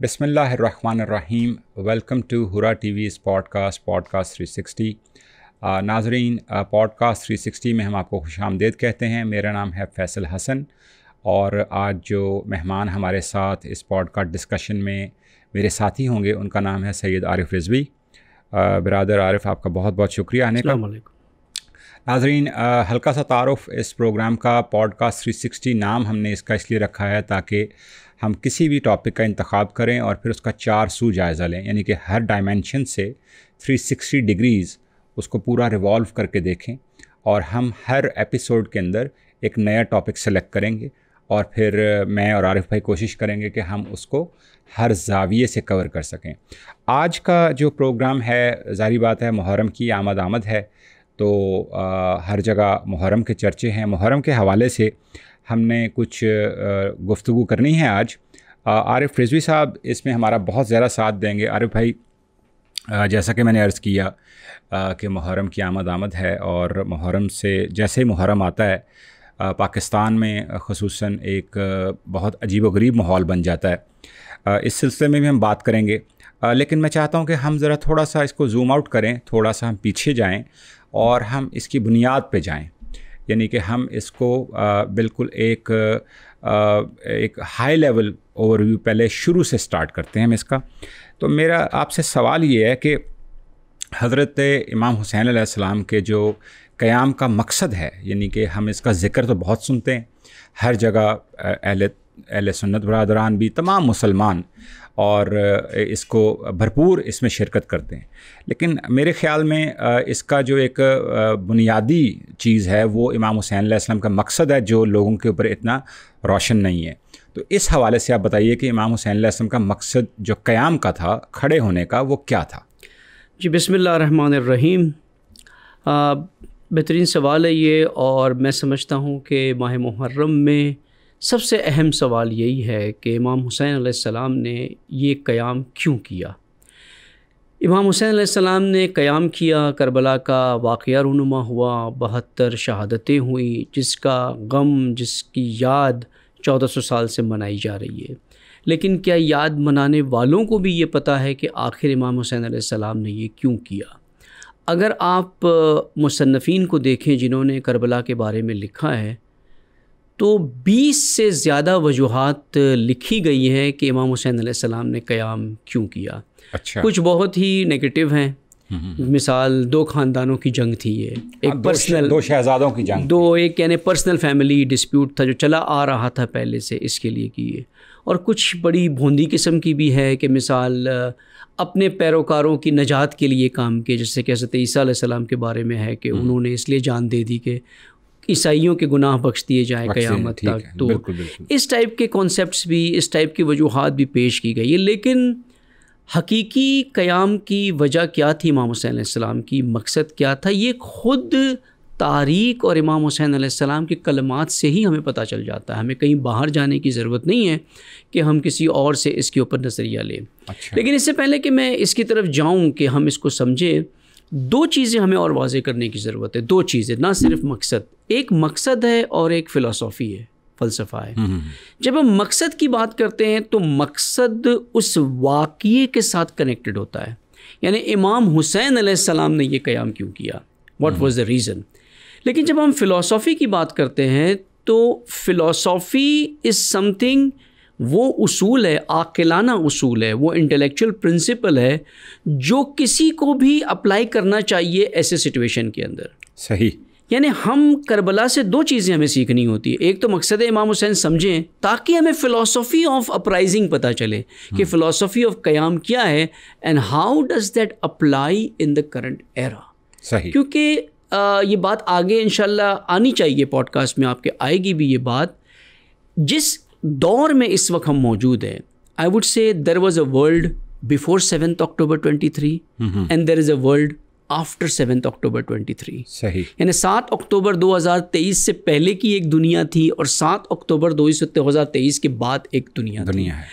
बिसमीम welcome to हुरा T V इस पॉडकास्ट पॉडकास्ट थ्री सिक्सटी नाजरीन पॉडकास्ट थ्री सिक्सटी में हम आपको खुश आमदेद कहते हैं मेरा नाम है फैसल हसन और आज जो मेहमान हमारे साथ इस पॉडकास्ट डिस्कशन में मेरे साथी होंगे उनका नाम है सैयद आरिफ रिजवी बरदर आरिफ आपका बहुत बहुत शुक्रिया आने का नाजरीन हल्का सा तारफ़ इस प्रोग्राम का पॉडकास्ट थ्री सिक्सटी नाम हमने इसका इसलिए रखा है ताकि हम किसी भी टॉपिक का इंतखब करें और फिर उसका चार सू जायज़ा लें यानी कि हर डायमेंशन से 360 डिग्रीज़ उसको पूरा रिवॉल्व करके देखें और हम हर एपिसोड के अंदर एक नया टॉपिक सेलेक्ट करेंगे और फिर मैं और आरिफ भाई कोशिश करेंगे कि हम उसको हर जाविये से कवर कर सकें आज का जो प्रोग्राम है जारी बात है मुहर्रम की आमद आमद है तो आ, हर जगह मुहर्रम के चर्चे हैं मुहर्रम के हवाले से हमने कुछ गुफ्तु करनी है आज आरिफ रिजवी साहब इसमें हमारा बहुत ज़्यादा साथ देंगे आरिफ भाई जैसा कि मैंने अर्ज़ किया कि मुहर्रम की आमद आमद है और मुहर्रम से जैसे ही मुहर्रम आता है पाकिस्तान में खसूस एक बहुत अजीब गरीब माहौल बन जाता है इस सिलसिले में भी हम बात करेंगे लेकिन मैं चाहता हूँ कि हम ज़रा थोड़ा सा इसको जूम आउट करें थोड़ा सा हम पीछे जाएँ और हम इसकी बुनियाद पे जाएं यानी कि हम इसको बिल्कुल एक एक हाई लेवल ओवरव्यू पहले शुरू से स्टार्ट करते हैं हम इसका तो मेरा आपसे सवाल ये है कि हज़रत इमाम हुसैन आसमाम के जो क़याम का मकसद है यानी कि हम इसका ज़िक्र तो बहुत सुनते हैं हर जगह अहल अहल सुन्नत बरदरान भी तमाम मुसलमान और इसको भरपूर इसमें शिरकत करते हैं लेकिन मेरे ख़्याल में इसका जो एक बुनियादी चीज़ है वो इमाम हुसैन आसलम का मकसद है जो लोगों के ऊपर इतना रोशन नहीं है तो इस हवाले से आप बताइए कि इमाम हुसैन आसलम का मकसद जो क़्याम का था खड़े होने का वो क्या था जी बसमिल्ल रहीम बेहतरीन सवाल है ये और मैं समझता हूँ कि माह मुहर्रम में सबसे अहम सवाल यही है कि इमाम हुसैन आसमाम ने ये क़याम क्यों किया इमाम हुसैन आसमाम ने क़याम किया करबला का वाक़ रनुमा हुआ बहत्तर शहादतें हुई जिसका गम जिसकी याद चौदह सौ साल से मनाई जा रही है लेकिन क्या याद मनाने वालों को भी ये पता है कि आखिर इमाम हुसैन आसमाम ने ये क्यों किया अगर आप मुसनफ़ी को देखें जिन्होंने करबला के बारे में लिखा है तो 20 से ज़्यादा वजूहत लिखी गई हैं कि इमाम हुसैन आसमाम ने क़याम क्यों किया अच्छा कुछ बहुत ही नेगेटिव हैं मिसाल दो ख़ानदानों की जंग थी ये एक हाँ, दो पर्सनल दो शहजादों की जंग दो एक यानी पर्सनल फैमिली डिस्प्यूट था जो चला आ रहा था पहले से इसके लिए ये और कुछ बड़ी भोंदी किस्म की भी है कि मिसाल अपने पैरोकारों की नजात के लिए काम किए जैसे कि हजरत ईसा के बारे में है कि हम्म। उन्होंने इसलिए जान दे दी कि ईसाइयों के गुनाह बख्श दिए जाए क़यामत तक तो इस टाइप के कॉन्सेप्ट्स भी इस टाइप की वजूहत भी पेश की गई है लेकिन हकीकी क़याम की वजह क्या थी इमाम हुसैन आसमाम की मकसद क्या था ये ख़ुद तारीख और इमाम हुसैन आसमाम के कलमात से ही हमें पता चल जाता है हमें कहीं बाहर जाने की ज़रूरत नहीं है कि हम किसी और से इसके ऊपर नज़रिया लें अच्छा। लेकिन इससे पहले कि मैं इसकी तरफ जाऊँ कि हम इसको समझें दो चीज़ें हमें और वाजे करने की ज़रूरत है दो चीज़ें ना सिर्फ मकसद एक मकसद है और एक फ़िलासफ़ी है फ़लसफ़ा है हम्म, हम्म, हम्म। जब हम मकसद की बात करते हैं तो मकसद उस वाक़े के साथ कनेक्टेड होता है यानी इमाम हुसैन आसमाम ने यह क़याम क्यों किया वट वॉज़ द रीज़न लेकिन जब हम फ़िलासफ़ी की बात करते हैं तो फ़िलासफ़ी इज़ समथिंग वो उसूल है आकलाना उसूल है वो इंटेलेक्चुअल प्रिंसिपल है जो किसी को भी अप्लाई करना चाहिए ऐसे सिचुएशन के अंदर सही यानी हम करबला से दो चीज़ें हमें सीखनी होती है एक तो मकसद इमाम हुसैन समझें ताकि हमें फ़िलासफ़ी ऑफ अपराइजिंग पता चले कि फ़िलासफ़ी ऑफ क़याम क्या है and how does that apply in the current era सही क्योंकि ये बात आगे इन आनी चाहिए पॉडकास्ट में आपके आएगी भी ये बात जिस दौर में इस वक्त हम मौजूद हैं I would say there was a world before seventh October twenty three and there is a world after seventh October twenty three सही यानी सात अक्टूबर दो हज़ार तेईस से पहले की एक दुनिया थी और सात अक्टूबर दो हज़ार तेईस के बाद एक दुनिया दुनिया है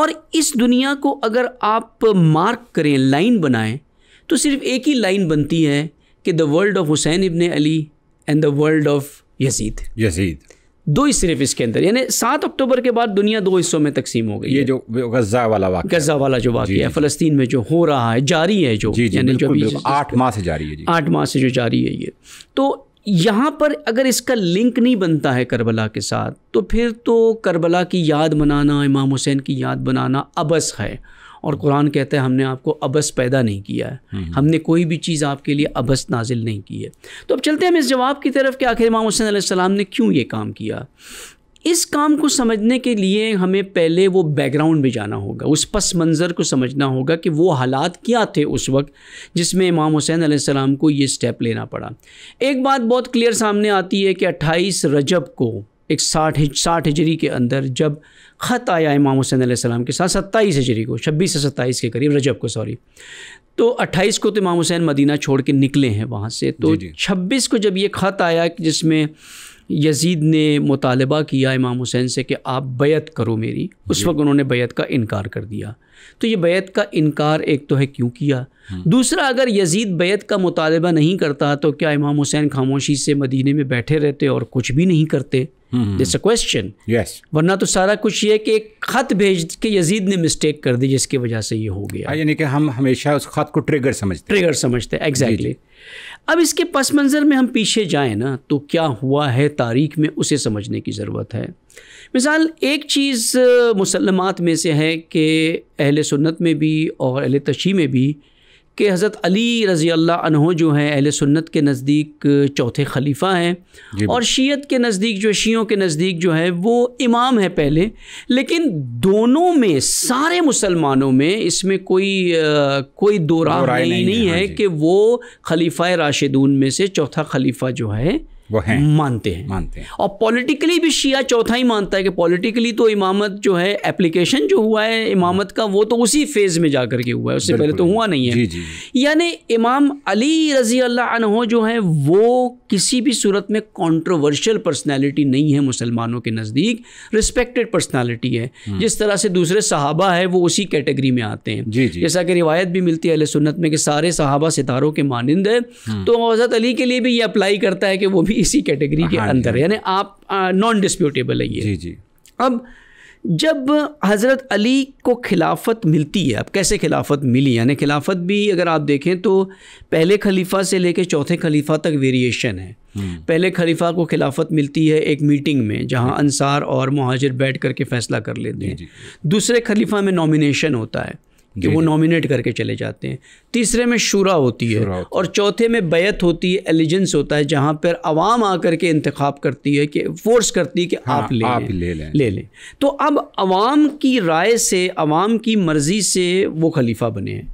और इस दुनिया को अगर आप मार्क करें लाइन बनाएं तो सिर्फ एक ही लाइन बनती है कि the world of Hussain ibn Ali and the world of Yazid Yazid दो ही सिर्फ इसके अंदर यानी सात अक्टूबर के बाद दुनिया दो हिस्सों में तकसीम हो गई ये जो गजा वाला वाक गजा वाला जो वाक़ है फ़लस्तीन में जो हो रहा है जारी है जो यानी जो आठ माह से जारी है आठ माह से जो जारी है ये तो यहाँ पर अगर इसका लिंक नहीं बनता है करबला के साथ तो फिर तो करबला की याद मनाना इमाम हुसैन की याद बनाना अबस है और कुरान कहता है हमने आपको अबस पैदा नहीं किया है हम्म। हमने कोई भी चीज़ आपके लिए अबस नाजिल नहीं की है तो अब चलते हैं हम इस जवाब की तरफ कि आखिर इमाम हुसैन आसमाम ने क्यों ये काम किया इस काम को समझने के लिए हमें पहले वो बैकग्राउंड में जाना होगा उस पस मंज़र को समझना होगा कि वो हालात क्या थे उस वक्त जिसमें इमाम हुसैन आसमाम को ये स्टेप लेना पड़ा एक बात बहुत क्लियर सामने आती है कि अट्ठाईस रजब को एक साठ साठ हिजरी के अंदर जब ख़त आया इमाम हुसैन सलाम के साथ सत्ताईस हिजरी को छब्बीस से सत्ताईस के करीब रजब को सॉरी तो अट्ठाईस को तो इमाम हुसैन मदीना छोड़ के निकले हैं वहाँ से तो छब्बीस को जब ये ख़त आया जिसमें यजीद ने मुतालबा किया इमाम हुसैन से कि आप बैत करो मेरी उस वक्त उन्होंने बैत का इनकार कर दिया तो ये बैत का इनकार एक तो है क्यों किया हम्म। दूसरा अगर यजीद बैत का मुतालबा नहीं करता तो क्या इमाम हुसैन खामोशी से मदीने में बैठे रहते और कुछ भी नहीं करते दिस अ क्वेश्चन वरना तो सारा कुछ ये कि एक ख़त भेज के यजीद ने मिस्टेक कर दी जिसकी वजह से ये हो गया हाँ, यानी कि हम हमेशा उस ख़त को ट्रिगर समझते ट्रिगर समझते हैं एग्जैक्टली अब इसके पस मंज़र में हम पीछे जाए ना तो क्या हुआ है तारीख में उसे समझने की ज़रूरत है मिसाल एक चीज़ मुसलमत में से है कि अहल सुन्नत में भी और अहल तशी में भी कि हज़रत अली रज़ी अल्लाह अनहो जो हैं अहल सुन्नत के नज़दीक चौथे खलीफ़ा हैं और शीयत के नज़दीक जो शीयों के नज़दीक जो है वो इमाम है पहले लेकिन दोनों में सारे मुसलमानों में इसमें कोई आ, कोई दो राय नहीं, नहीं, है, है हाँ कि वो खलीफ़ा राशिदून में से चौथा खलीफ़ा जो है वो हैं मानते हैं मानते हैं और पॉलिटिकली भी शिया चौथा ही मानता है कि पॉलिटिकली तो इमामत जो है एप्लीकेशन जो हुआ है इमामत का वो तो उसी फेज़ में जा करके हुआ है उससे पहले तो हुआ नहीं है यानी इमाम अली रज़ी अल्लाह जो है वो किसी भी सूरत में कॉन्ट्रोवर्शियल पर्सनैलिटी नहीं है मुसलमानों के नज़दीक रिस्पेक्टेड पर्सनैलिटी है हम्म। जिस तरह से दूसरे सहाबा है वो उसी कैटेगरी में आते हैं जैसा कि रिवायत भी मिलती है अल सुन्नत में कि सारे सहाबा सितारों के मानंद है हम्म। तो हज़रत अली के लिए भी ये अप्लाई करता है कि वो भी इसी कैटेगरी के हाँ हाँ अंदर है यानी आप नॉन डिस्प्यूटेबल है ये जी जी अब जब हज़रत अली को खिलाफत मिलती है अब कैसे खिलाफत मिली यानी खिलाफत भी अगर आप देखें तो पहले खलीफा से लेकर चौथे खलीफा तक वेरिएशन है हम्म। पहले खलीफा को खिलाफत मिलती है एक मीटिंग में जहां अंसार और महाजिर बैठ करके फ़ैसला कर लेते हैं दूसरे खलीफा में नॉमिनेशन होता है कि वो नॉमिनेट करके चले जाते हैं तीसरे में शुरा होती है होती और चौथे में बैत होती है एलिजेंस होता है जहाँ पर आवाम आकर के इंतखब करती है कि फोर्स करती है कि हाँ, आप ले आप ले लें ले लें तो अब आवाम की राय से आवाम की मर्ज़ी से वो खलीफा बने हैं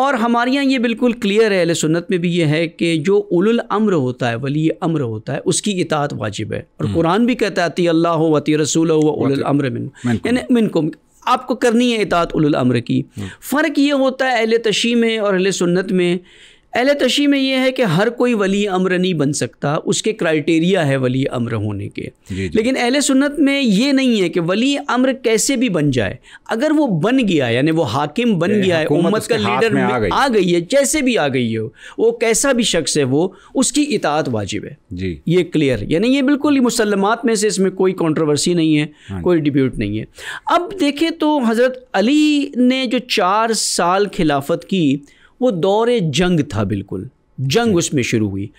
और हमारे यहाँ ये बिल्कुल क्लियर है सुन्नत में भी ये है कि जो उलुल अम्र होता है वली अम्र होता है उसकी इतात वाजिब है और हम्म। कुरान भी कहता है अल्लाह वती रसूल व उलुल अम्र मिन यानी मिनकुम आपको करनी है इतात उल अमर की हम्म। फ़र्क ये होता है अहल तशी में और अहल सुन्नत में अहल तशी में यह है कि हर कोई वली अम्र नहीं बन सकता उसके क्राइटेरिया है वली अम्र होने के लेकिन अहल सुन्नत में ये नहीं है कि वली अम्र कैसे भी बन जाए अगर वो बन गया यानी वो हाकिम बन गया है उम्मत का लीडर में आ, गई। आ गई है जैसे भी आ गई हो वो कैसा भी शख्स है वो उसकी इतात वाजिब है जी ये क्लियर यानी ये बिल्कुल मुसलमत में से इसमें कोई कॉन्ट्रोवर्सी नहीं है हाँ कोई डिब्यूट नहीं है अब देखें तो हज़रत अली ने जो चार साल खिलाफत की वो दौर जंग था बिल्कुल जंग उसमें शुरू हुई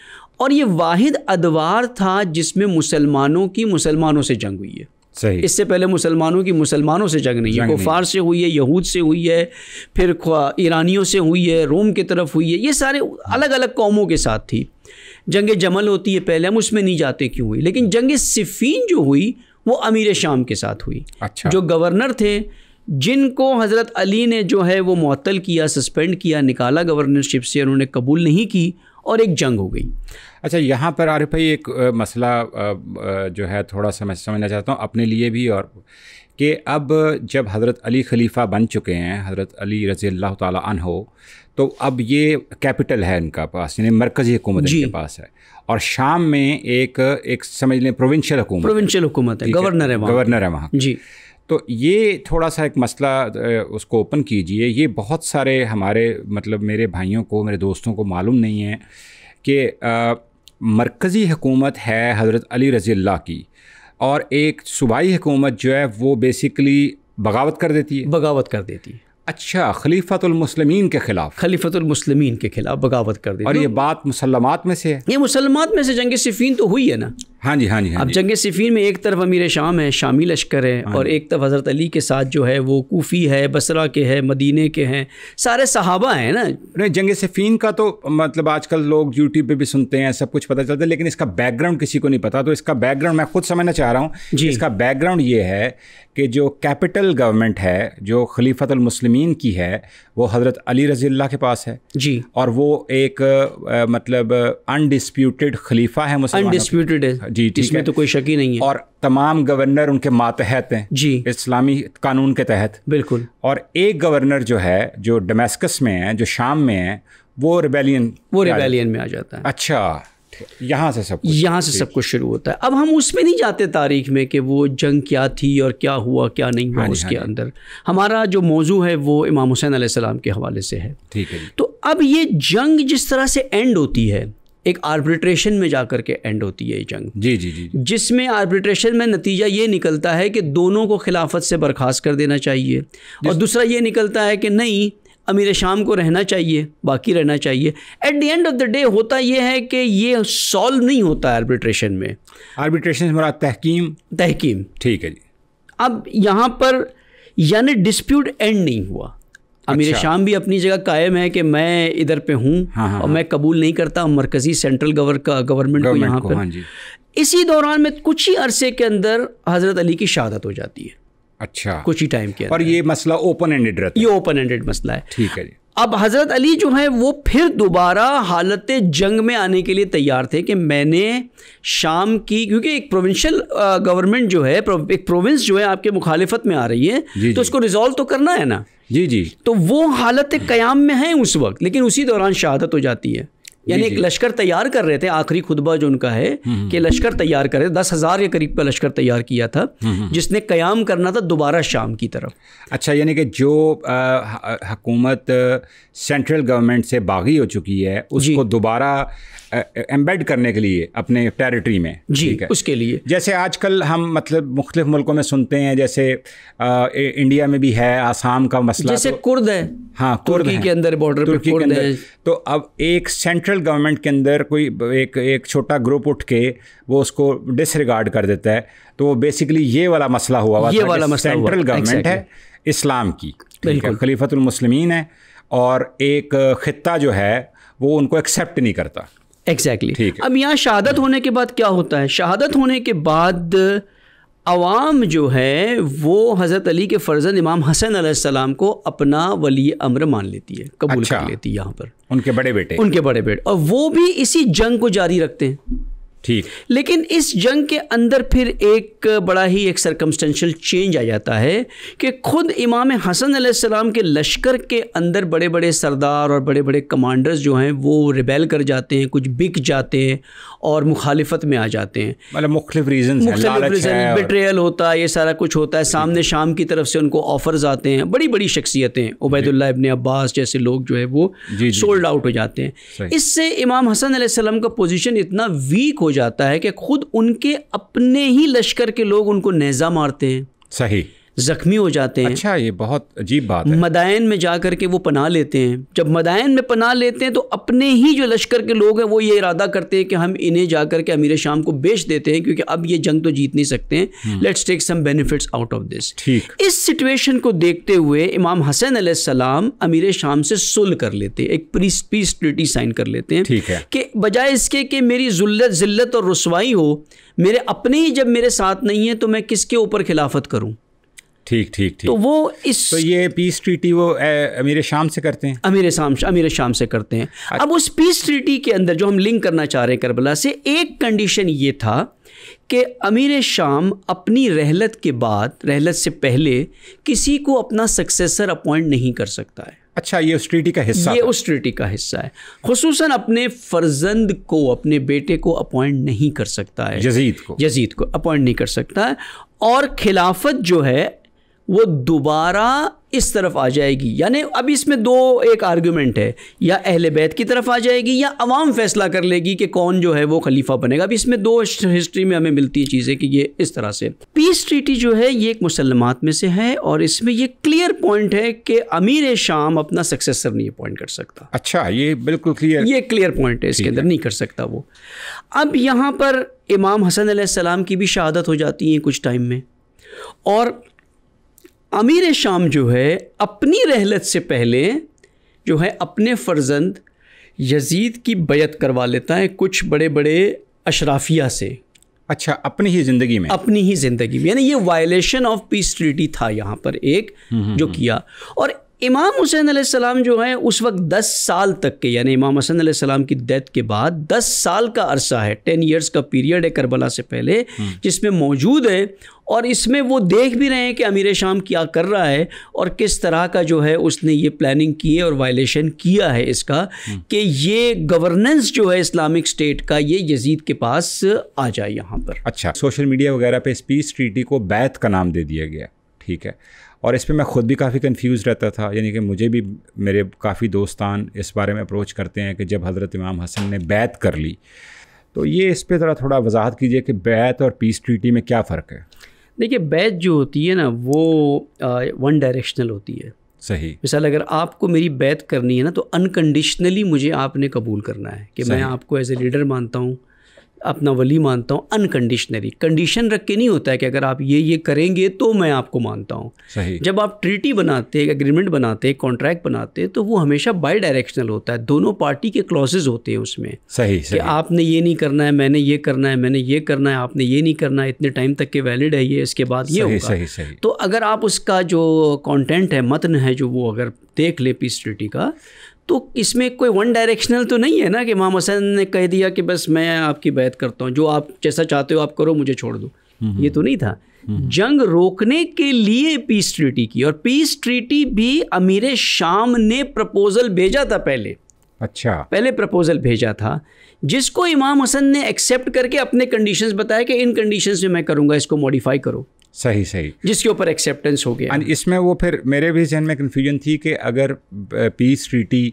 और ये वाहिद अदवार था जिसमें मुसलमानों की मुसलमानों से जंग हुई है सही इससे पहले मुसलमानों की मुसलमानों से जंग नहीं है कुफार से हुई है यहूद से हुई है फिर ईरानियों से हुई है रोम की तरफ हुई है ये सारे अलग अलग कौमों के साथ थी जंग जमल होती है पहले हम उसमें नहीं जाते क्यों हुई लेकिन जंग सिफीन जो हुई वो अमीर शाम के साथ हुई अच्छा। जो गवर्नर थे जिनको हज़रत अली ने जो है वो मअतल किया सस्पेंड किया निकाला गवर्नरशिप से उन्होंने कबूल नहीं की और एक जंग हो गई अच्छा यहाँ पर आरिफ भाई एक मसला जो है थोड़ा सा मैं समझना चाहता हूँ अपने लिए भी और कि अब जब हज़रत अली खलीफ़ा बन चुके हैं हज़रत अली रज़ी अल्लाह तन हो तो अब ये कैपिटल है इनका पास यानी मरकज़ी हुकूमत के पास है और शाम में एक एक समझ लें प्रोविंशियल हुकूमत प्रोविंशियल हुकूमत है गवर्नर है गवर्नर है वहाँ जी तो ये थोड़ा सा एक मसला उसको ओपन कीजिए ये बहुत सारे हमारे मतलब मेरे भाइयों को मेरे दोस्तों को मालूम नहीं है कि मरकज़ी हुकूमत है हज़रत अली रज़ी अल्लाह की और एक सूबाई हुकूमत जो है वो बेसिकली बगावत कर देती है बगावत कर देती है अच्छा खलीफतमसलमिन के खिलाफ खलीफतमसलमिन के खिलाफ बगावत कर दी और ये बात मुसलमात में से है ये मुसलमत में से जंग सिफीन तो हुई है ना हाँ जी हाँ जी हाँ अब जंग सिफीन में एक तरफ अमीर शाम है शामी लश्कर है हाँ और एक तरफ हज़रत अली के साथ जो है वो कोफ़ी है बसरा के है मदीने के हैं सारे सहाबा हैं ना नहीं जंग सिफीन का तो मतलब आजकल लोग यूट्यूब पे भी सुनते हैं सब कुछ पता चलता है लेकिन इसका बैकग्राउंड किसी को नहीं पता तो इसका बैकग्राउंड मैं खुद समझना चाह रहा हूँ इसका बैकग्राउंड ये है कि जो कैपिटल गवर्नमेंट है जो खलीफतमसलमिन की है वो हज़रत अली रजील्ला के पास है जी और वो एक मतलब अनडिस्प्यूटेड खलीफा है मुसलमान अनडिस्प्यूटेड है जी इसमें तो कोई शक ही नहीं है और तमाम गवर्नर उनके मातहत हैं जी इस्लामी कानून के तहत बिल्कुल और एक गवर्नर जो है जो डोमेस्कस में है जो शाम में है वो रिबेलियन वो रिबेलियन में आ जाता है अच्छा यहाँ से सब कुछ यहाँ से सब कुछ शुरू होता है अब हम उसमें नहीं जाते तारीख में कि वो जंग क्या थी और क्या हुआ क्या नहीं हुआ हाँ उसके हाँ अंदर हमारा जो मौजू है वो इमाम हुसैन सलाम के हवाले से है ठीक है तो अब ये जंग जिस तरह से एंड होती है एक आर्बिट्रेशन में जा कर के एंड होती है ये जंग जी जी जी, जिसमें आर्बिट्रेशन में नतीजा ये निकलता है कि दोनों को खिलाफत से बर्खास्त कर देना चाहिए और दूसरा ये निकलता है कि नहीं अमीर शाम को रहना चाहिए बाकी रहना चाहिए at the end of the day होता यह है कि ये सॉल्व नहीं होता आर्बिट्रेशन में आर्बिट्रेशन से तहकीम तहकीम ठीक है जी अब यहाँ पर यानी डिस्प्यूट एंड नहीं हुआ अमीर अच्छा। शाम भी अपनी जगह कायम है कि मैं इधर पे हूँ हाँ, हाँ, और हाँ। मैं कबूल नहीं करता मरकज़ी सेंट्रल गवर्नमेंट को यहाँ पर हाँ इसी दौरान में कुछ ही अरसे के अंदर हज़रत अली की शहादत हो जाती है अच्छा कुछ ही टाइम के और ये मसला ओपन एंडेड रहता है ये ओपन एंडेड मसला है ठीक है अब हज़रत अली जो हैं वो फिर दोबारा हालत जंग में आने के लिए तैयार थे कि मैंने शाम की क्योंकि एक प्रोविंशियल गवर्नमेंट जो है एक प्रोविंस जो है आपके मुखालिफत में आ रही है जी तो उसको रिजॉल्व तो करना है ना जी जी तो वो हालत कयाम में है उस वक्त लेकिन उसी दौरान शहादत हो जाती है यानी एक लश्कर तैयार कर रहे थे आखिरी खुतबा जो उनका है हम्म, हम्म। कि लश्कर तैयार कर रहे थे दस हज़ार के करीब का लश्कर तैयार किया था हम्म, जिसने क़याम करना था दोबारा शाम की तरफ अच्छा यानी कि जो हकूमत सेंट्रल गवर्नमेंट से बागी हो चुकी है उसको दोबारा एम्बेड करने के लिए अपने टेरिटरी में जी उसके लिए जैसे आजकल हम मतलब मुख्तलिफ मुल्कों में सुनते हैं जैसे आ, इंडिया में भी है आसाम का मसला जैसे तो, कुर्द है हाँ कुर्द के अंदर बॉर्डर पे कुर्द है तो अब एक सेंट्रल गवर्नमेंट के अंदर कोई एक एक छोटा ग्रुप उठ के वो उसको डिसरिगार्ड कर देता है तो बेसिकली ये वाला मसला हुआ ये वाला सेंट्रल गवर्नमेंट है इस्लाम की खलीफतुलमसलमिन है और एक ख़त्ता जो है वो उनको एक्सेप्ट नहीं करता एग्जैक्टली exactly. अब यहाँ शहादत होने के बाद क्या होता है शहादत होने के बाद अवाम जो है वो हज़रत अली के फ़र्जन इमाम हसन सलाम को अपना वली अम्र मान लेती है कबूल अच्छा, कर लेती है यहाँ पर उनके बड़े बेटे उनके बड़े बेटे और वो भी इसी जंग को जारी रखते हैं ठीक लेकिन इस जंग के अंदर फिर एक बड़ा ही एक सरकमस्टेंशल चेंज आ जाता है कि खुद इमाम हसन सलाम के लश्कर के अंदर बड़े बड़े सरदार और बड़े बड़े कमांडर्स जो हैं वो रिबेल कर जाते हैं कुछ बिक जाते हैं और मुखालिफत में आ जाते हैं मतलब रीज़न बिट्रेयल होता है ये सारा कुछ होता है सामने शाम की तरफ से उनको ऑफर्स आते हैं बड़ी बड़ी शख्सियतें उबैदुल्ला इबन अब्बास जैसे लोग जो है वो सोल्ड आउट हो जाते हैं इससे इमाम हसन आसम का पोजिशन इतना वीक हो जाता है कि खुद उनके अपने ही लश्कर के लोग उनको नेज़ा मारते हैं सही ज़ख्मी हो जाते हैं अच्छा ये बहुत अजीब बात है मदायन में जा कर के वो पना लेते हैं जब मदायन में पना लेते हैं तो अपने ही जो लश्कर के लोग हैं वो ये इरादा करते हैं कि हम इन्हें जा कर के अमीर शाम को बेच देते हैं क्योंकि अब ये जंग तो जीत नहीं सकते हैं let's take some benefits out of this ठीक इस सिचुएशन को देखते हुए इमाम हसन सलाम अमीर शाम से सुल कर लेते हैं एक पीस पीस ट्रिटी साइन कर लेते हैं ठीक है कि बजाय इसके कि मेरी जुल्लत जिल्लत और रसवाई हो मेरे अपने ही जब मेरे साथ नहीं है तो मैं किसके ऊपर खिलाफत करूँ ठीक ठीक ठीक तो वो इस तो ये पीस ट्रीटी वो अमीर शाम से करते हैं अमीर शाम अमीर शाम से करते हैं अच्छा। अब उस पीस ट्रीटी के अंदर जो हम लिंक करना चाह रहे हैं करबला से एक कंडीशन ये था कि अमीर शाम अपनी रहलत के बाद रहलत से पहले किसी को अपना सक्सेसर अपॉइंट नहीं कर सकता है अच्छा ये उस ट्रीटी का हिस्सा ये उस ट्रीटी का हिस्सा है खसूस अपने फर्जंद को अपने बेटे को अपॉइंट नहीं कर सकता है यजीद को यजीद को अपॉइंट नहीं कर सकता है और खिलाफत जो है वो दोबारा इस तरफ आ जाएगी यानी अब इसमें दो एक आर्ग्यूमेंट है या अहल बैत की तरफ आ जाएगी या अवाम फैसला कर लेगी कि कौन जो है वो खलीफा बनेगा अब इसमें दो हिस्ट्री में हमें मिलती है चीज़ें कि ये इस तरह से पीस ट्रीटी जो है ये एक मुसलमान में से है और इसमें ये क्लियर पॉइंट है कि अमीर शाम अपना सक्सेसर नहीं अपॉइंट कर सकता अच्छा ये बिल्कुल क्लियर ये क्लियर पॉइंट है इसके अंदर नहीं कर सकता वो अब यहाँ पर इमाम हसन आसमाम की भी शहादत हो जाती है कुछ टाइम में और अमीर शाम जो है अपनी रहलत से पहले जो है अपने फ़र्जंद यजीद की बैत करवा लेता है कुछ बड़े बड़े अशराफिया से अच्छा अपनी ही ज़िंदगी में अपनी ही ज़िंदगी में यानी ये वायलेशन ऑफ पीस ट्रीटी था यहाँ पर एक हम्म, हम्म, जो हम्म। किया और इमाम हुसैन सलाम जो हैं उस वक्त 10 साल तक के यानी इमाम हसन सलाम की डेथ के बाद 10 साल का अरसा है 10 इयर्स का पीरियड है करबला से पहले हम्म। जिसमें मौजूद है और इसमें वो देख भी रहे हैं कि अमीर शाम क्या कर रहा है और किस तरह का जो है उसने ये प्लानिंग की है और वायलेशन किया है इसका हम्म। कि ये गवर्नेंस जो है इस्लामिक स्टेट का ये यजीद के पास आ जाए यहाँ पर अच्छा सोशल मीडिया वगैरह पर इस ट्रीटी को बैत का नाम दे दिया गया ठीक है और इस पर मैं ख़ुद भी काफ़ी कंफ्यूज रहता था यानी कि मुझे भी मेरे काफ़ी दोस्तान इस बारे में अप्रोच करते हैं कि जब हज़रत इमाम हसन ने बैत कर ली तो ये इस पर ज़रा थोड़ा वजाहत कीजिए कि बैत और पीस ट्रीटी में क्या फ़र्क है देखिए बैत जो होती है ना वो वन डायरेक्शनल होती है सही मिसाल अगर आपको मेरी बैत करनी है ना तो अनकंडीशनली मुझे आपने कबूल करना है कि मैं आपको एज ए लीडर मानता हूँ अपना वली मानता हूँ अनकंडीशनरी कंडीशन रख के नहीं होता है कि अगर आप ये ये करेंगे तो मैं आपको मानता हूँ जब आप ट्रीटी बनाते एग्रीमेंट बनाते कॉन्ट्रैक्ट बनाते तो वो हमेशा बाई डायरेक्शनल होता है दोनों पार्टी के क्लॉजेज होते हैं उसमें सही कि आपने ये नहीं करना है मैंने ये करना है मैंने ये करना है आपने ये नहीं करना है इतने टाइम तक के वैलिड है ये इसके बाद ये होगा सही, सही। तो अगर आप उसका जो कॉन्टेंट है मतन है जो वो अगर देख ले पीस ट्रीटी का तो इसमें कोई वन डायरेक्शनल तो नहीं है ना कि इमाम हसन ने कह दिया कि बस मैं आपकी बैत करता हूँ जो आप जैसा चाहते हो आप करो मुझे छोड़ दो ये तो नहीं था जंग रोकने के लिए पीस ट्रीटी की और पीस ट्रीटी भी अमीर शाम ने प्रपोजल भेजा था पहले अच्छा पहले प्रपोजल भेजा था जिसको इमाम हसन ने एक्सेप्ट करके अपने कंडीशंस बताया कि इन कंडीशंस में मैं करूंगा इसको मॉडिफाई करो सही सही जिसके ऊपर एक्सेप्टेंस हो गया इसमें वो फिर मेरे भी जहन में कन्फ्यूजन थी कि अगर पीस ट्रीटी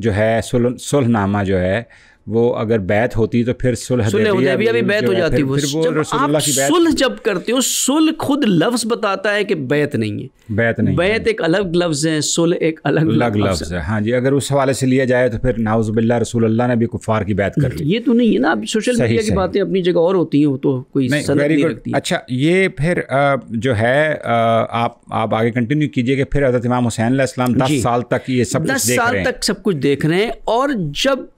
जो है सुलहनामा जो है वो अगर बैत होती तो फिर सुलह भी बैत हो जाती वो, वो जब आप सुलह जब करते हो सुलह खुद लफ्ज़ बताता है कि बैत नहीं है बैत नहीं बैत एक अलग लफ्ज़ है सुलह एक अलग अलग लफ्ज़ है हाँ जी अगर उस हवाले से लिया जाए तो फिर नाउजबिल्ला रसूल ने भी कुफार की बैत कर ली ये तो नहीं है ना सोशल मीडिया की बातें अपनी जगह और होती हैं वो तो कोई वेरी गुड अच्छा ये फिर जो है आप आप आगे कंटिन्यू कीजिए कि फिर हजरत इमाम हुसैन दस साल तक ये सब दस साल तक सब कुछ देख रहे हैं और जब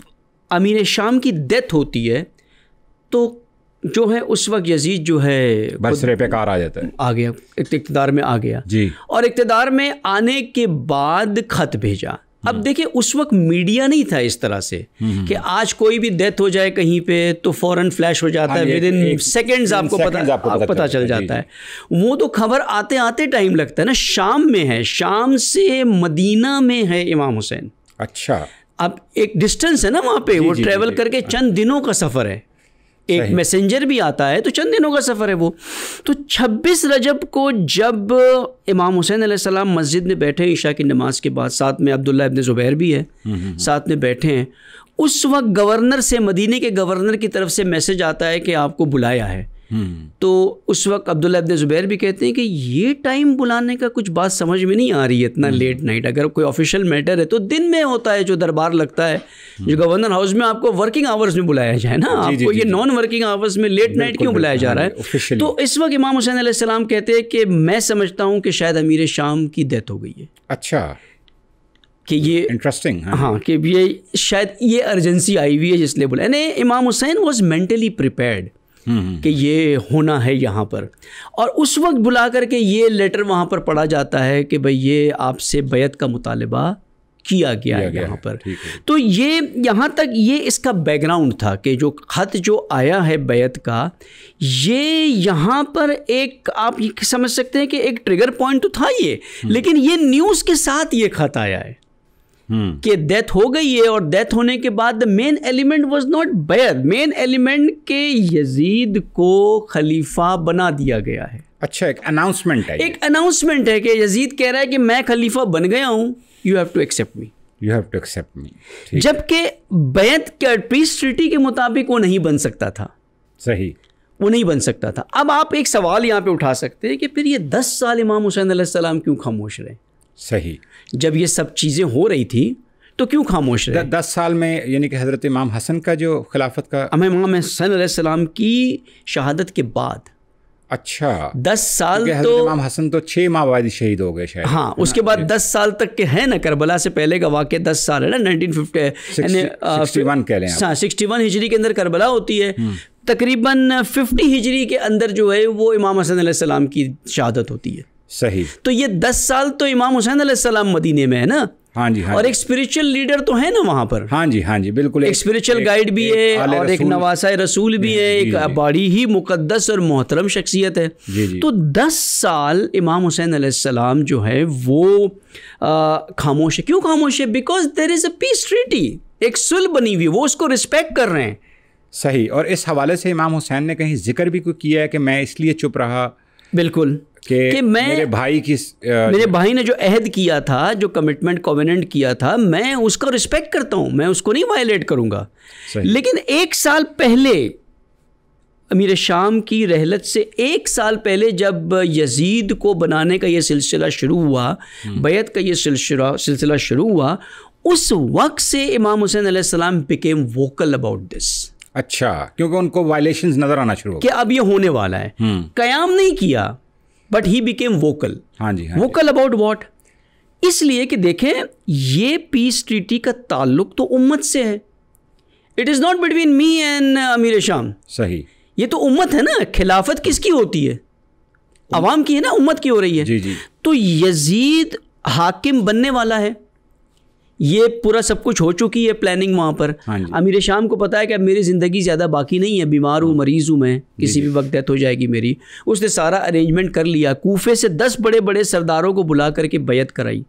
अमीर शाम की डेथ होती है तो जो है उस वक्त यजीद जो है बसरे पे कार आ जाता है आ गया इकतदार में आ गया जी और इकतदार में आने के बाद ख़त भेजा अब हम्म। देखिए उस वक्त मीडिया नहीं था इस तरह से हम्म, हम्म। कि आज कोई भी डेथ हो जाए कहीं पे तो फौरन फ्लैश हो जाता हाँ है विद इन सेकेंड्स आपको पता आपको पता, पता चल जाता है वो तो खबर आते आते टाइम लगता है ना शाम में है शाम से मदीना में है इमाम हुसैन अच्छा अब एक डिस्टेंस है ना वहाँ पे जी, वो ट्रैवल करके चंद दिनों का सफ़र है एक मैसेंजर भी आता है तो चंद दिनों का सफ़र है वो तो 26 रजब को जब इमाम हुसैन सलाम मस्जिद में बैठे ईशा की नमाज के बाद साथ में अब्दुल्ला इबन ज़ुबैर भी है हम्म, हम्म, हम्म। साथ में बैठे हैं उस वक्त गवर्नर से मदीने के गवर्नर की तरफ से मैसेज आता है कि आपको बुलाया है हम्म। तो उस वक्त अब्दुल्ला इबन ज़ुबैर भी कहते हैं कि ये टाइम बुलाने का कुछ बात समझ में नहीं आ रही है इतना हम्म। लेट नाइट अगर कोई ऑफिशियल मैटर है तो दिन में होता है जो दरबार लगता है जो हम्म। गवर्नर हाउस में आपको वर्किंग आवर्स में बुलाया जाए ना जी, आपको जी, ये नॉन वर्किंग आवर्स में लेट नाइट क्यों बुलाया जा रहा हाँ है तो इस वक्त इमाम हुसैन सलाम कहते हैं कि मैं समझता हूँ कि शायद अमीर शाम की डेथ हो गई है अच्छा कि ये इंटरेस्टिंग हाँ, हाँ कि ये शायद ये अर्जेंसी आई हुई है जिसलिए बुलाया नहीं इमाम हुसैन वॉज मेंटली प्रिपेयर्ड कि ये होना है यहाँ पर और उस वक्त बुला करके ये लेटर वहाँ पर पढ़ा जाता है कि भाई ये आपसे बैत का मुतालबा किया गया, गया है यहाँ पर तो ये यहाँ तक ये इसका बैकग्राउंड था कि जो ख़त जो आया है बैत का ये यहाँ पर एक आप समझ सकते हैं कि एक ट्रिगर पॉइंट तो था ये हम्म। लेकिन ये न्यूज़ के साथ ये ख़त आया है हम्म। कि डेथ हो गई है और डेथ होने के बाद the main element was not बैर मेन एलिमेंट के यजीद को खलीफा बना दिया गया है अच्छा एक अनाउंसमेंट है एक अनाउंसमेंट है कि यजीद कह रहा है कि मैं खलीफा बन गया हूँ you have to accept me you have to accept me जबकि बैत के प्रीस ट्रिटी के मुताबिक वो नहीं बन सकता था सही वो नहीं बन सकता था अब आप एक सवाल यहाँ पे उठा सकते हैं कि फिर ये दस साल इमाम हुसैन सलाम क्यों खामोश रहे सही जब ये सब चीज़ें हो रही थी तो क्यों खामोश रहे दस साल में यानी कि हज़रत इमाम हसन का जो खिलाफत का हम इमाम हसन सलाम की शहादत के बाद अच्छा दस साल तो इमाम हसन तो छः माह बाद शहीद हो गए शायद हाँ उसके हाँ, बाद दस साल तक के हैं ना करबला से पहले का वाक्य दस साल है ना नाइनटीन फिफ्टी वन कह लें हाँ सिक्सटी वन हिजरी के अंदर करबला होती है हम्म। तकरीबन फिफ्टी हिजरी के अंदर जो है वो इमाम हसन सलाम की शहादत होती है सही तो ये दस साल तो इमाम हुसैन सलाम मदीने में है ना हाँ जी हाँ और एक स्पिरिचुअल लीडर तो है ना वहाँ पर हाँ जी हाँ जी बिल्कुल एक स्पिरिचुअल गाइड भी एक, है और एक नवासा रसूल भी है एक बड़ी ही मुकद्दस और मोहतरम शख्सियत है जी जी तो दस साल इमाम हुसैन सलाम जो है वो खामोश है क्यों खामोश है because there is a peace treaty एक सुल बनी हुई वो उसको रिस्पेक्ट कर रहे हैं सही और इस हवाले से इमाम हुसैन ने कहीं जिक्र भी किया है कि मैं इसलिए चुप रहा बिल्कुल कि, मैं मेरे भाई की मेरे भाई ने जो अहद किया था जो कमिटमेंट कॉवेनेंट किया था मैं उसका रिस्पेक्ट करता हूँ मैं उसको नहीं वायलेट करूँगा लेकिन एक साल पहले अमीर शाम की रहलत से एक साल पहले जब यजीद को बनाने का ये सिलसिला शुरू हुआ हम्म। बैत का ये सिलसिला सिलसिला शुरू हुआ उस वक्त से इमाम हुसैन सलाम बिकेम वोकल अबाउट दिस अच्छा क्योंकि उनको वायलेशन नज़र आना शुरू कि अब ये होने वाला है हम्म। कयाम नहीं किया बट ही बिकेम वोकल हाँ जी वोकल अबाउट वॉट इसलिए कि देखें ये पीस ट्रीटी का ताल्लुक तो उम्मत से है it is not between me and अमीर शाम सही ये तो उम्मत है ना खिलाफत किसकी होती है अवाम की है ना उम्मत की हो रही है जी जी तो यजीद हाकिम बनने वाला है ये पूरा सब कुछ हो चुकी है प्लानिंग वहाँ पर हाँ अमीर शाम को पता है कि अब मेरी ज़िंदगी ज़्यादा बाकी नहीं है बीमार हूँ हाँ। मरीज़ हूँ मैं किसी भी वक्त डेथ हो जाएगी मेरी उसने सारा अरेंजमेंट कर लिया कोफे से दस बड़े बड़े सरदारों को बुला करके बैत कराई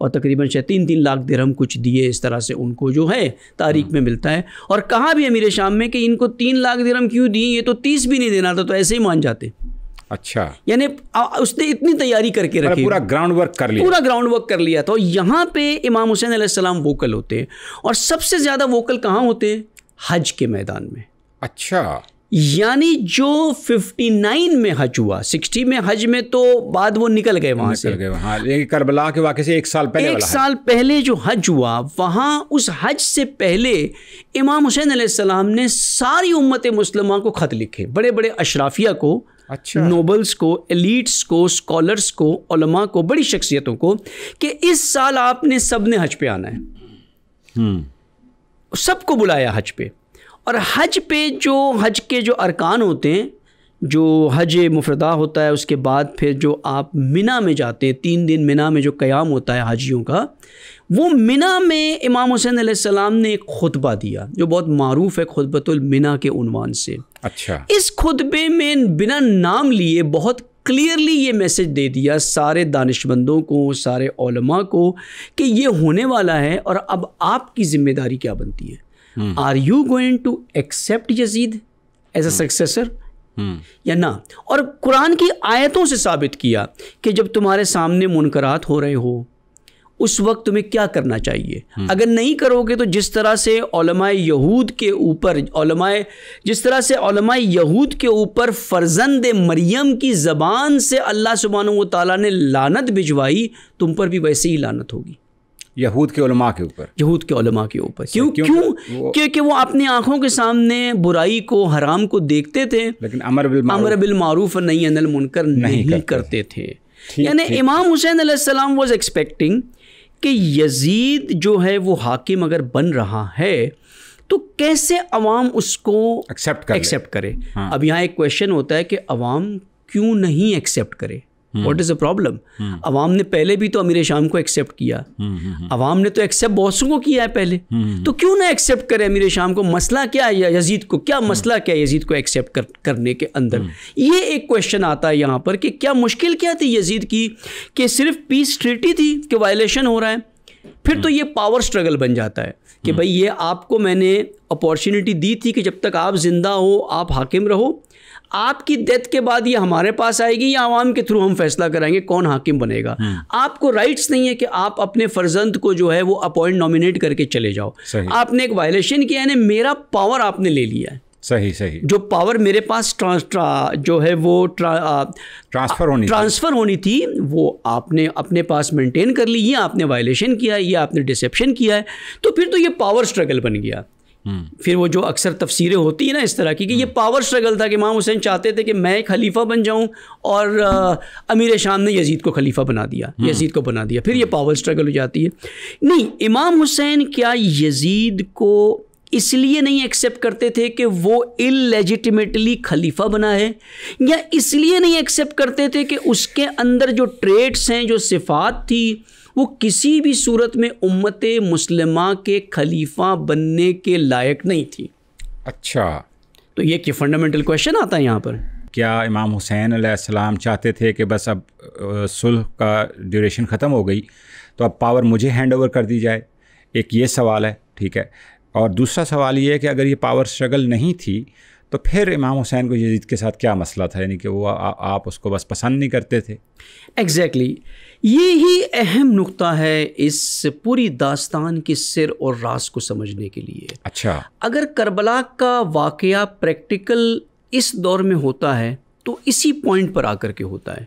और तकरीबन शायद तीन तीन लाख दिरहम कुछ दिए इस तरह से उनको जो है तारीख हाँ। में मिलता है और कहा भी अमीर शाम में कि इनको तीन लाख दिरहम क्यों दिए ये तो तीस भी नहीं देना था तो ऐसे ही मान जाते अच्छा यानी उसने इतनी तैयारी करके मतलब रखी पूरा ग्राउंड वर्क कर लिया पूरा ग्राउंड वर्क कर लिया था तो और यहाँ पे इमाम हुसैन आसमाम वोकल होते हैं और सबसे ज़्यादा वोकल कहाँ होते हैं हज के मैदान में अच्छा यानी जो 59 में हज हुआ 60 में हज में तो बाद वो निकल गए वहाँ से गए वहाँ करबला के वाक़े से एक साल पहले एक साल पहले जो हज हुआ वहां उस हज से पहले इमाम हुसैन सलाम ने सारी उम्मत मुसलमान को ख़त लिखे बड़े बड़े अशराफिया को अच्छा नोबल्स को एलिट्स को स्कॉलर्स को ओलमा को बड़ी शख्सियतों को कि इस साल आपने सब ने हज पे आना है हम्म। सबको बुलाया हज पे और हज पे जो हज के जो अरकान होते हैं जो हज मुफरदा होता है उसके बाद फिर जो आप मिना में जाते हैं तीन दिन मिना में जो क़याम होता है हाजियों का वो मिना में इमाम हुसैन आसमाम ने एक खुतबा दिया जो बहुत मरूफ़ है खुतबतुलमिना के उनवान से अच्छा इस खुतबे में बिना नाम लिए बहुत क्लियरली ये मैसेज दे दिया सारे दानिशमंदों को सारे उलमा को कि ये होने वाला है और अब आपकी ज़िम्मेदारी क्या बनती है are you going to accept Yazid as a successor या ना और कुरान की आयतों से साबित किया कि जब तुम्हारे सामने मुनकरात हो रहे हो उस वक्त तुम्हें क्या करना चाहिए हम्म। अगर नहीं करोगे तो जिस तरह से यहूद के ऊपर जिस तरह से यहूद के ऊपर फर्जंद मरियम की ज़बान से अल्लाह सुबहान तला ने लानत भिजवाई तुम पर भी वैसे ही लानत होगी यहूद के उलमा के ऊपर यहूद के उलमा के ऊपर क्यों क्यों क्योंकि वो अपनी आंखों के सामने बुराई को हराम को देखते थे लेकिन अमर बिल अमर बिल मारूफ नहीं अनिल मुनकर नहीं, नहीं करते, करते थे यानी इमाम हुसैन वॉज एक्सपेक्टिंग कि यजीद जो है वो हाकिम अगर बन रहा है तो कैसे अवाम उसको एक्सेप्ट कर एक्सेप्ट करे हाँ। अब यहाँ एक क्वेश्चन होता है कि अवाम क्यों नहीं एक्सेप्ट करे वॉट इज़ अ प्रॉब्लम अवाम ने पहले भी तो अमीर शाम को एक्सेप्ट किया अवाम ने तो एक्सेप्ट बहुत को किया है पहले तो क्यों ना एक्सेप्ट करे अमीर शाम को मसला क्या है यजीद को क्या मसला क्या है यजीद को एक्सेप्ट कर, करने के अंदर ये एक क्वेश्चन आता है यहाँ पर कि क्या मुश्किल क्या थी यजीद की कि सिर्फ पीस ट्रिटी थी कि वायलेशन हो रहा है फिर तो ये पावर स्ट्रगल बन जाता है कि भाई ये आपको मैंने अपॉर्चुनिटी दी थी कि जब तक आप ज़िंदा हो आप हाकिम रहो आपकी डेथ के बाद ये हमारे पास आएगी या आवाम के थ्रू हम फैसला कराएंगे कौन हाकिम बनेगा हम्म। आपको राइट्स नहीं है कि आप अपने फर्जंद को जो है वो अपॉइंट नॉमिनेट करके चले जाओ आपने एक वायलेशन किया है मेरा पावर आपने ले लिया है सही सही जो पावर मेरे पास ट्रांस जो है वो ट्रांसफर होनी ट्रांसफर होनी थी वो आपने अपने पास मेंटेन कर ली ये आपने वायलेशन किया ये आपने डिसेप्शन किया है तो फिर तो ये पावर स्ट्रगल बन गया फिर वो जो अक्सर तफसीरें होती हैं ना इस तरह की कि ये पावर स्ट्रगल था कि इमाम हुसैन चाहते थे कि मैं खलीफा बन जाऊं और अमीर शाम ने यजीद को खलीफा बना दिया हम्म। यजीद को बना दिया फिर ये पावर स्ट्रगल हो जाती है नहीं इमाम हुसैन क्या यजीद को इसलिए नहीं एक्सेप्ट करते थे कि वो इलेजिटिमेटली खलीफा बना है या इसलिए नहीं एक्सेप्ट करते थे कि उसके अंदर जो ट्रेड्स हैं जो सिफात थी वो किसी भी सूरत में उम्मत मुसलमा के खलीफा बनने के लायक नहीं थी अच्छा तो ये कि फंडामेंटल क्वेश्चन आता है यहाँ पर क्या इमाम हुसैन आसमाम चाहते थे कि बस अब सुलह का ड्यूरेशन ख़त्म हो गई तो अब पावर मुझे हैंड ओवर कर दी जाए एक ये सवाल है ठीक है और दूसरा सवाल ये है कि अगर ये पावर स्ट्रगल नहीं थी तो फिर इमाम हुसैन को यजीद के साथ क्या मसला था यानी कि वो आ, आप उसको बस पसंद नहीं करते थे एग्जैक्टली exactly. ये ही अहम नुक्ता है इस पूरी दास्तान के सिर और रास को समझने के लिए अच्छा अगर करबला का वाक़ प्रैक्टिकल इस दौर में होता है तो इसी पॉइंट पर आकर के होता है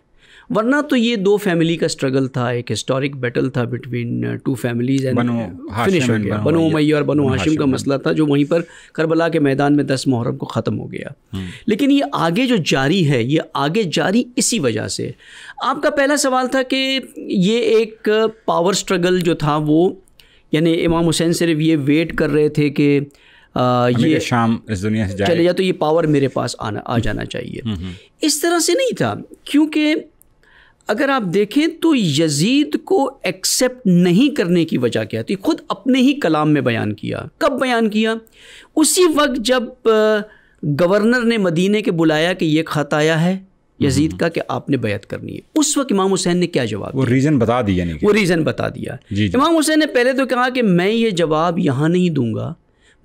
वरना तो ये दो फैमिली का स्ट्रगल था एक हिस्टोरिक बैटल था बिटवीन टू फैमिलीज एंड फिनिश बनो मई और बनो हाशिम का मसला था जो वहीं पर करबला के मैदान में दस मुहर्रम को ख़त्म हो गया हम्म। लेकिन ये आगे जो जारी है ये आगे जारी इसी वजह से आपका पहला सवाल था कि ये एक पावर स्ट्रगल जो था वो यानी इमाम हुसैन सिर्फ ये वेट कर रहे थे कि uh, ये शाम इस दुनिया से चले जाए तो ये पावर मेरे पास आना आ जाना चाहिए हम्म, हम्म। इस तरह से नहीं था क्योंकि अगर आप देखें तो यजीद को एक्सेप्ट नहीं करने की वजह क्या थी खुद अपने ही कलाम में बयान किया कब बयान किया उसी वक्त जब गवर्नर ने मदीने के बुलाया कि ये ख़त आया है यजीद हम्म। का कि आपने बैत करनी है उस वक्त इमाम हुसैन ने क्या जवाब वो रीज़न बता दिया नहीं वो रीज़न बता दिया जी जी। इमाम हुसैन ने पहले तो कहा कि मैं ये जवाब यहाँ नहीं दूंगा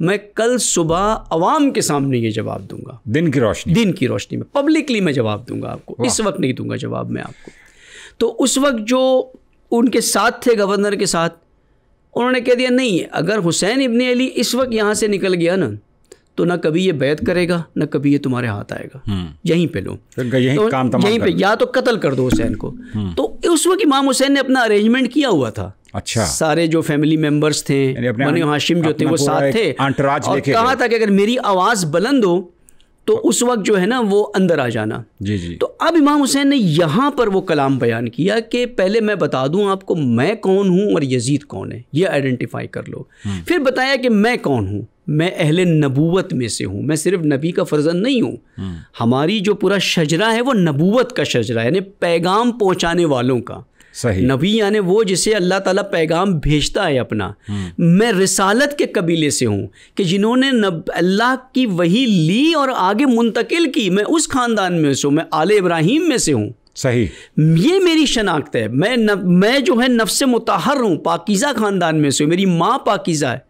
मैं कल सुबह आवाम के सामने ये जवाब दूंगा दिन की रोशनी दिन की रोशनी में पब्लिकली मैं जवाब दूंगा आपको इस वक्त नहीं दूंगा जवाब मैं आपको तो उस वक्त जो उनके साथ थे गवर्नर के साथ उन्होंने कह दिया नहीं अगर हुसैन इबन अली इस वक्त यहाँ से निकल गया ना तो ना कभी ये बैत करेगा ना कभी ये तुम्हारे हाथ आएगा हम्म। यहीं पे लो यहीं तो काम यहीं पे या तो कत्ल कर दो हुसैन को हम्म। तो उस वक्त इमाम हुसैन ने अपना अरेंजमेंट किया हुआ था अच्छा सारे जो फैमिली मेंबर्स थे हाशिम जो थे वो साथ थे और कहा था कि अगर मेरी आवाज़ बुलंद हो तो उस वक्त जो है ना वो अंदर आ जाना जी जी तो अब इमाम हुसैन ने यहाँ पर वो कलाम बयान किया कि पहले मैं बता दूँ आपको मैं कौन हूँ और यजीद कौन है ये आइडेंटिफाई कर लो हम्म। फिर बताया कि मैं कौन हूँ मैं अहल नबूवत में से हूँ मैं सिर्फ नबी का फर्जन नहीं हूँ हम्म। हमारी जो पूरा शजरा है वो नबूवत का शजरा है यानी पैगाम पहुँचाने वालों का सही नबी यानी वो जिसे अल्लाह ताला पैगाम भेजता है अपना मैं रिसालत के कबीले से हूँ कि जिन्होंने अल्लाह की वही ली और आगे मुंतकिल की मैं उस ख़ानदान में से हूँ मैं आल इब्राहिम में से हूँ सही ये मेरी शनाख्त है मैं न, मैं जो है नफ्स मुताहर हूँ पाकिज़ा ख़ानदान में से मेरी माँ पाकिज़ा है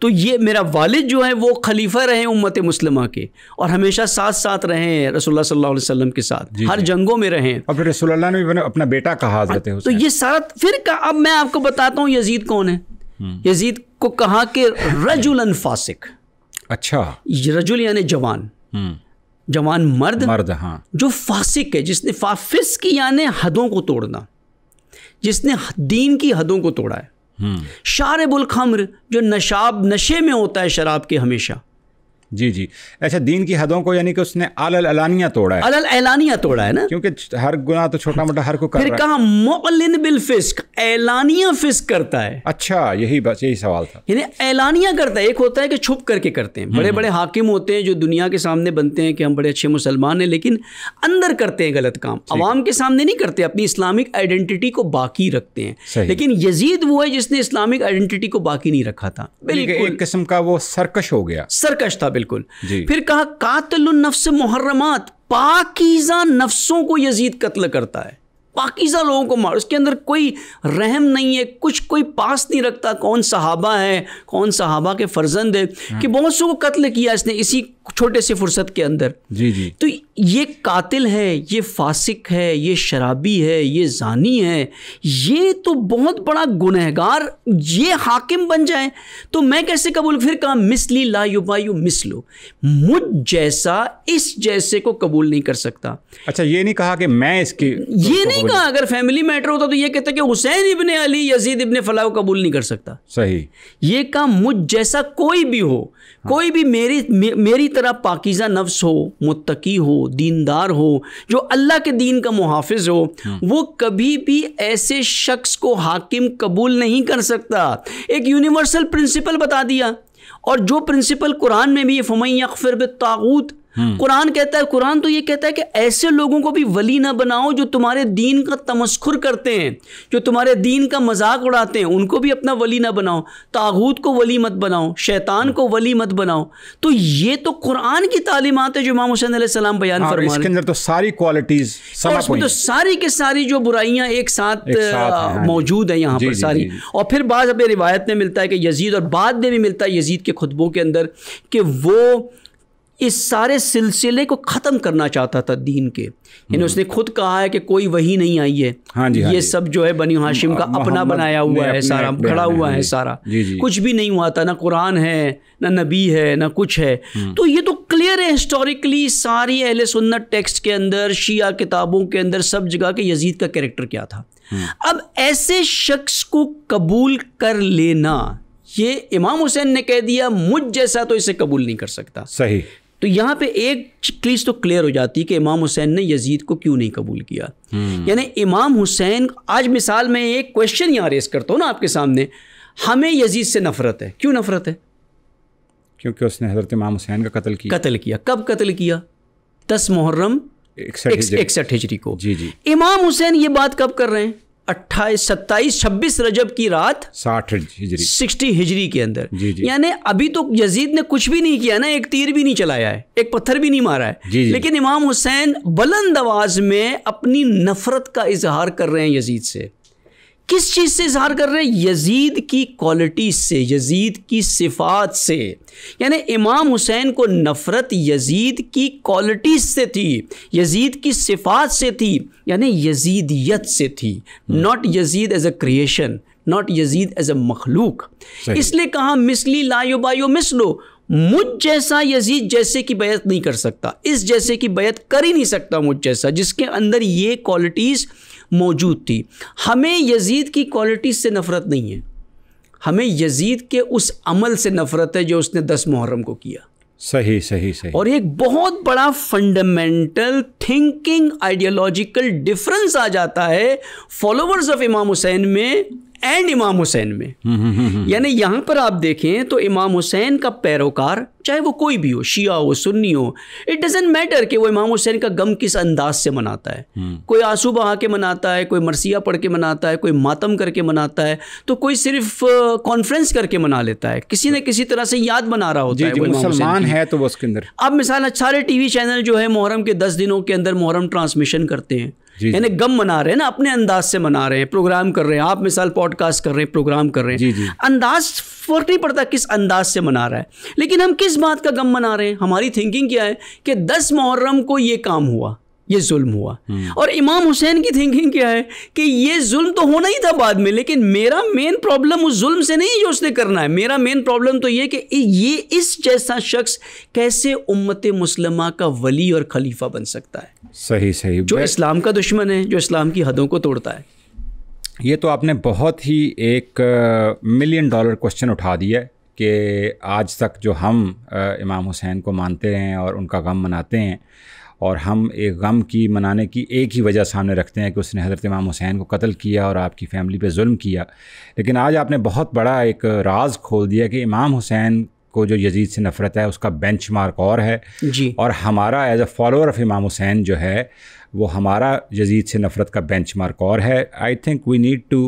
तो ये मेरा वालिद जो है वो खलीफा रहे उम्मत मुस्लिमा के और हमेशा साथ साथ रहें रसोल्ला सल्लाम के साथ हर जंगों में रहे और फिर रसोल्ला ने अपना बेटा कहा हैं तो ये सारा फिर का, अब मैं आपको बताता हूँ यजीद कौन है हम्म। यजीद को कहा कि रजुल फासिक अच्छा रजुल यानी जवान हम्म। जवान मर्द मर्द हाँ जो फासिक है जिसने फाफिस की यानी हदों को तोड़ना जिसने दीन की हदों को तोड़ा है हम्म। शारबुल खम्र जो नशाब नशे में होता है शराब के हमेशा जी जी अच्छा दीन की हदों को यानी कि उसने अलल एलानिया तोड़ा है अलल एलानिया तोड़ा है ना क्योंकि हर गुना तो छोटा मोटा हर को कर फिर रहा कहा मोलिन बिल फिस्क एलानिया फिस्क करता है अच्छा यही बस यही सवाल था यानी एलानिया करता है एक होता है कि छुप करके करते हैं बड़े हम्म, बड़े हम्म। हाकिम होते हैं जो दुनिया के सामने बनते हैं कि हम बड़े अच्छे मुसलमान हैं लेकिन अंदर करते हैं गलत काम आवाम के सामने नहीं करते अपनी इस्लामिक आइडेंटिटी को बाकी रखते हैं लेकिन यजीद वो है जिसने इस्लामिक आइडेंटिटी को बाकी नहीं रखा था बिल्कुल एक किस्म का वो सरकश हो गया सरकश था बिल्कुल फिर कहा कातल नफ्स मुहर्रमात पाकिजा नफ्सों को यजीद कत्ल करता है पाकिज़ा लोगों को मार उसके अंदर कोई रहम नहीं है कुछ कोई पास नहीं रखता कौन सहाबा है कौन सहाबा के फर्जंद है हाँ। कि बहुत सौ को कत्ल किया इसने इसी छोटे से फुर्सत के अंदर जी जी तो ये कातिल है ये फासिक है ये शराबी है ये जानी है ये तो बहुत बड़ा गुनहगार ये हाकिम बन जाए तो मैं कैसे कबूल फिर कहा मिसली ला युबायु मिसलो मुझ जैसा इस जैसे को कबूल नहीं कर सकता अच्छा ये नहीं कहा कि मैं इसकी ये नहीं नहीं कहा अगर फैमिली मैटर होता तो ये कहता कि Hussain ibn Ali Yazid ibn फलाह कबूल नहीं कर सकता सही ये काम मुझ जैसा कोई भी हो हाँ। कोई भी मेरी मे, मेरी तरह पाकिज़ा नफ्स हो मुत्तकी हो दीनदार हो जो अल्लाह के दीन का मुहाफिज हो हाँ। वो कभी भी ऐसे शख्स को हाकिम कबूल नहीं कर सकता एक यूनिवर्सल प्रिंसिपल बता दिया और जो प्रिंसिपल कुरान में भी फमैया फिर तागूत हम्म। कुरान कहता है कुरान तो ये कहता है कि ऐसे लोगों को भी वली ना बनाओ जो तुम्हारे दीन का तमस्खुर करते हैं जो तुम्हारे दीन का मजाक उड़ाते हैं उनको भी अपना वली ना बनाओ तागूत को वली मत बनाओ शैतान को वली मत बनाओ तो ये तो कुरान की तालीमत है जो इमाम हुसैन सलाम बयान हाँ, फरमा इसके अंदर तो सारी क्वालिटीज इसमें तो सारी के सारी जो बुराइयां एक साथ, हाँ मौजूद है यहाँ पर सारी और फिर बाद रिवायत में मिलता है कि यजीद और बाद में भी मिलता है यजीद के खुतबों के अंदर कि वो इस सारे सिलसिले को ख़त्म करना चाहता था दीन के यानी हम्म। उसने खुद कहा है कि कोई वही नहीं आई है हाँ जी, हाँ ये हाँ सब जो है बनी हाशिम का अपना बनाया हुआ है सारा खड़ा हुआ है सारा कुछ भी नहीं हुआ था ना कुरान है ना नबी है ना कुछ है हम्म। तो ये तो क्लियर है हिस्टोरिकली सारी अहल सुन्नत टेक्स्ट के अंदर शिया किताबों के अंदर सब जगह के यजीद का कैरेक्टर क्या था हम्म। अब ऐसे शख्स को कबूल कर लेना ये इमाम हुसैन ने कह दिया मुझ जैसा तो इसे कबूल नहीं कर सकता सही तो यहाँ पे एक चीज़ तो क्लियर हो जाती है कि इमाम हुसैन ने यजीद को क्यों नहीं कबूल किया हम्म। यानी इमाम हुसैन आज मिसाल में एक क्वेश्चन यहाँ रेस करता हूँ ना आपके सामने हमें यजीद से नफरत है क्यों नफरत है क्योंकि उसने हज़रत इमाम हुसैन का कत्ल किया कत्ल किया कब कत्ल किया दस मुहर्रम इकसठ हिजरी को जी जी इमाम हुसैन ये बात कब कर रहे हैं अट्ठाईस सत्ताईस छब्बीस रजब की रात साठ सिक्सटी हिजरी के अंदर यानी अभी तो यजीद ने कुछ भी नहीं किया ना एक तीर भी नहीं चलाया है एक पत्थर भी नहीं मारा है जी जी। लेकिन इमाम हुसैन बुलंद आवाज में अपनी नफरत का इजहार कर रहे हैं यजीद से किस चीज़ से इजहार कर रहे हैं यजीद की क्वालिटी से यजीद की सिफात से यानी इमाम हुसैन को नफ़रत यजीद की क्वालिटी से थी यजीद की सिफात से थी यानी यजीदियत से थी not hmm. Yazid as a creation not Yazid as a मखलूक इसलिए कहा मिसली लायो बायो मिसलो मुझ जैसा यजीद जैसे की बैत नहीं कर सकता इस जैसे की बैत कर ही नहीं सकता मुझ जैसा जिसके अंदर ये क्वालिटीज़ मौजूद थी हमें यजीद की क्वालिटी से नफ़रत नहीं है हमें यजीद के उस अमल से नफ़रत है जो उसने दस मुहर्रम को किया सही सही सही और एक बहुत बड़ा फंडामेंटल थिंकिंग आइडियोलॉजिकल डिफरेंस आ जाता है फॉलोवर्स ऑफ इमाम हुसैन में एंड इमाम हुसैन में हम्म, हम्म, हम्म, यानी यहाँ पर आप देखें तो इमाम हुसैन का पैरोकार चाहे वो कोई भी हो शिया हो सुन्नी हो इट डजेंट मैटर कि वो इमाम हुसैन का गम किस अंदाज से मनाता है कोई आंसू बहा के मनाता है कोई मरसिया पढ़ के मनाता है कोई मातम करके मनाता है तो कोई सिर्फ कॉन्फ्रेंस करके मना लेता है किसी ने किसी तरह से याद बना रहा होता जी, है मुसलमान है तो वो उसके अंदर अब मिसाल सारे टीवी चैनल जो है मुहर्रम के दस दिनों के अंदर मुहर्रम ट्रांसमिशन करते हैं यानी गम मना रहे हैं ना अपने अंदाज से मना रहे हैं प्रोग्राम कर रहे हैं आप मिसाल पॉडकास्ट कर रहे हैं प्रोग्राम कर रहे हैं अंदाज फर्क नहीं पड़ता किस अंदाज से मना रहा है लेकिन हम किस बात का गम मना रहे हैं हमारी थिंकिंग क्या है कि दस मुहर्रम को ये काम हुआ ये जुल्म हुआ हम्म। और इमाम हुसैन की थिंकिंग क्या है कि ये जुल्म तो होना ही था बाद में लेकिन मेरा मेन प्रॉब्लम उस जुल्म से नहीं जो उसने करना है मेरा मेन प्रॉब्लम तो ये कि ये इस जैसा शख्स कैसे उम्मत मुसलमा का वली और खलीफा बन सकता है सही सही जो इस्लाम का दुश्मन है जो इस्लाम की हदों को तोड़ता है ये तो आपने बहुत ही एक मिलियन डॉलर क्वेश्चन उठा दिया कि आज तक जो हम इमाम हुसैन को मानते हैं और उनका गम मनाते हैं और हम एक गम की मनाने की एक ही वजह सामने रखते हैं कि उसने हज़रत इमाम हुसैन को कत्ल किया और आपकी फ़ैमिली पे जुल्म किया लेकिन आज आपने बहुत बड़ा एक राज खोल दिया कि इमाम हुसैन को जो यजीद से नफ़रत है उसका बेंच मार्क और है जी और हमारा एज अ फॉलोअर ऑफ इमाम हुसैन जो है वो हमारा यजीद से नफ़रत का बेंच मार्क और है I think we need to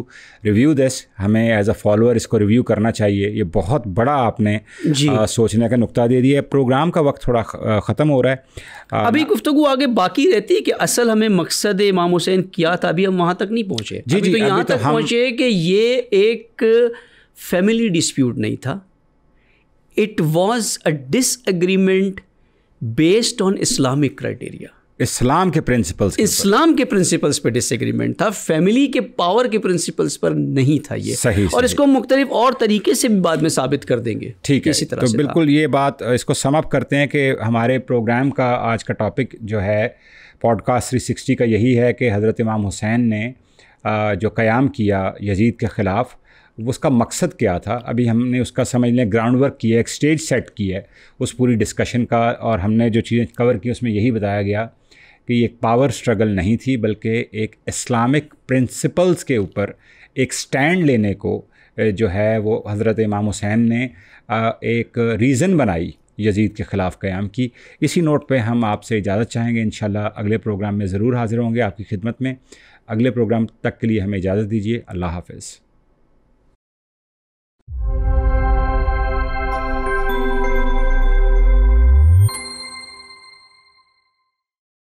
review this हमें एज अ फॉलोअर इसको रिव्यू करना चाहिए ये बहुत बड़ा आपने आ, सोचने का नुकता दे दिया है प्रोग्राम का वक्त थोड़ा ख़त्म हो रहा है अभी गुफ्तु आगे बाकी रहती है कि असल हमें मकसद इमाम हुसैन क्या था अभी हम वहाँ तक नहीं पहुँचे जी जी तो यहाँ तो तक पहुँचे कि ये एक फैमिली डिस्प्यूट नहीं था it was a disagreement based on Islamic criteria इस्लाम के प्रिंसिपल्स इस्लाम के प्रिंसिपल्स पे डिसएग्रीमेंट था फैमिली के पावर के प्रिंसिपल्स पर नहीं था ये सही और सही। इसको मुख्तलिफ और तरीके से भी बाद में साबित कर देंगे ठीक है इसी तरह तो बिल्कुल ये बात इसको समअप करते हैं कि हमारे प्रोग्राम का आज का टॉपिक जो है पॉडकास्ट थ्री सिक्सटी का यही है कि हज़रत इमाम हुसैन ने जो क़याम किया यजीद के ख़िलाफ़ उसका मकसद क्या था अभी हमने उसका समझ लिया ग्राउंड वर्क किया एक स्टेज सेट किया है उस पूरी डिस्कशन का और हमने जो चीज़ें कवर की उसमें यही बताया गया कि ये एक पावर स्ट्रगल नहीं थी बल्कि एक इस्लामिक प्रिंसिपल्स के ऊपर एक स्टैंड लेने को जो है वो हज़रत इमाम हुसैन ने एक रीज़न बनाई यजीद के ख़िलाफ़ क़्याम की इसी नोट पे हम आपसे इजाज़त चाहेंगे इन अगले प्रोग्राम में ज़रूर हाज़िर होंगे आपकी खिदमत में अगले प्रोग्राम तक के लिए हमें इजाज़त दीजिए अल्लाह हाफिज़